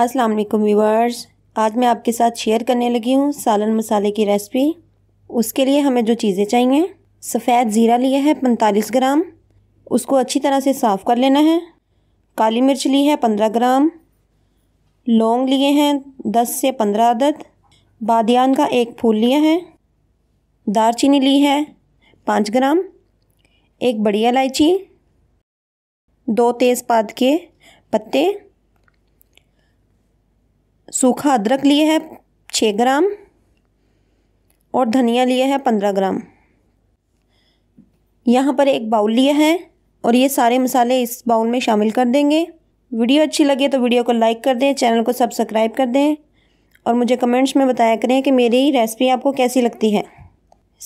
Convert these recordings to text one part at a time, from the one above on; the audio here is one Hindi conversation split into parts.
अस्सलाम वालेकुम व्यूअर्स आज मैं आपके साथ शेयर करने लगी हूँ सालन मसाले की रेसिपी उसके लिए हमें जो चीज़ें चाहिए सफ़ेद ज़ीरा लिया है पैंतालीस ग्राम उसको अच्छी तरह से साफ़ कर लेना है काली मिर्च ली है पंद्रह ग्राम लौंग लिए हैं दस से पंद्रह अदद बादियान का एक फूल लिया है दारचीनी ली है पाँच ग्राम एक बड़ी इलायची दो तेज़पात के पत्ते सूखा अदरक लिए है छः ग्राम और धनिया लिए है पंद्रह ग्राम यहाँ पर एक बाउल लिया है और ये सारे मसाले इस बाउल में शामिल कर देंगे वीडियो अच्छी लगे तो वीडियो को लाइक कर दें चैनल को सब्सक्राइब कर दें और मुझे कमेंट्स में बताया करें कि मेरी रेसिपी आपको कैसी लगती है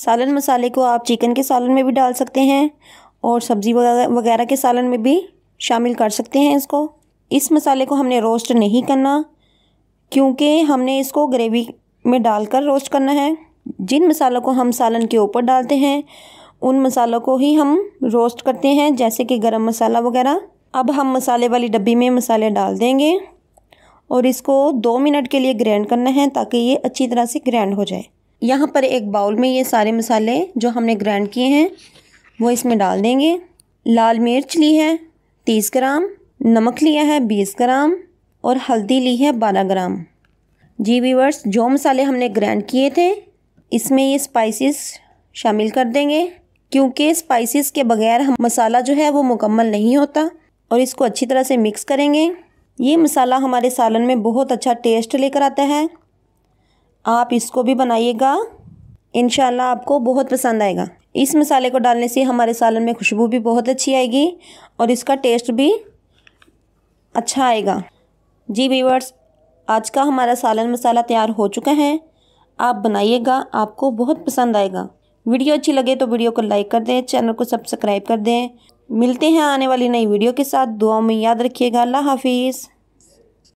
सालन मसाले को आप चिकन के सालन में भी डाल सकते हैं और सब्ज़ी वगैरह के सालन में भी शामिल कर सकते हैं इसको इस मसाले को हमने रोस्ट नहीं करना क्योंकि हमने इसको ग्रेवी में डालकर रोस्ट करना है जिन मसालों को हम सालन के ऊपर डालते हैं उन मसालों को ही हम रोस्ट करते हैं जैसे कि गरम मसाला वगैरह अब हम मसाले वाली डब्बी में मसाले डाल देंगे और इसको दो मिनट के लिए ग्रैंड करना है ताकि ये अच्छी तरह से ग्रैंड हो जाए यहाँ पर एक बाउल में ये सारे मसाले जो हमने ग्रैंड किए हैं वो इसमें डाल देंगे लाल मिर्च ली है तीस ग्राम नमक लिया है बीस ग्राम और हल्दी ली है बारह ग्राम जी वीवर्स जो मसाले हमने ग्रैंड किए थे इसमें ये स्पाइसेस शामिल कर देंगे क्योंकि स्पाइसेस के बगैर हम मसाला जो है वो मुकम्मल नहीं होता और इसको अच्छी तरह से मिक्स करेंगे ये मसाला हमारे सालन में बहुत अच्छा टेस्ट लेकर आता है आप इसको भी बनाइएगा इन आपको बहुत पसंद आएगा इस मसाले को डालने से हमारे सालन में खुशबू भी बहुत अच्छी आएगी और इसका टेस्ट भी अच्छा आएगा जी वीवर्स आज का हमारा सालन मसाला तैयार हो चुका है आप बनाइएगा आपको बहुत पसंद आएगा वीडियो अच्छी लगे तो वीडियो को लाइक कर दें चैनल को सब्सक्राइब कर दें मिलते हैं आने वाली नई वीडियो के साथ दुआ में याद रखिएगा अल्लाह हाफिज़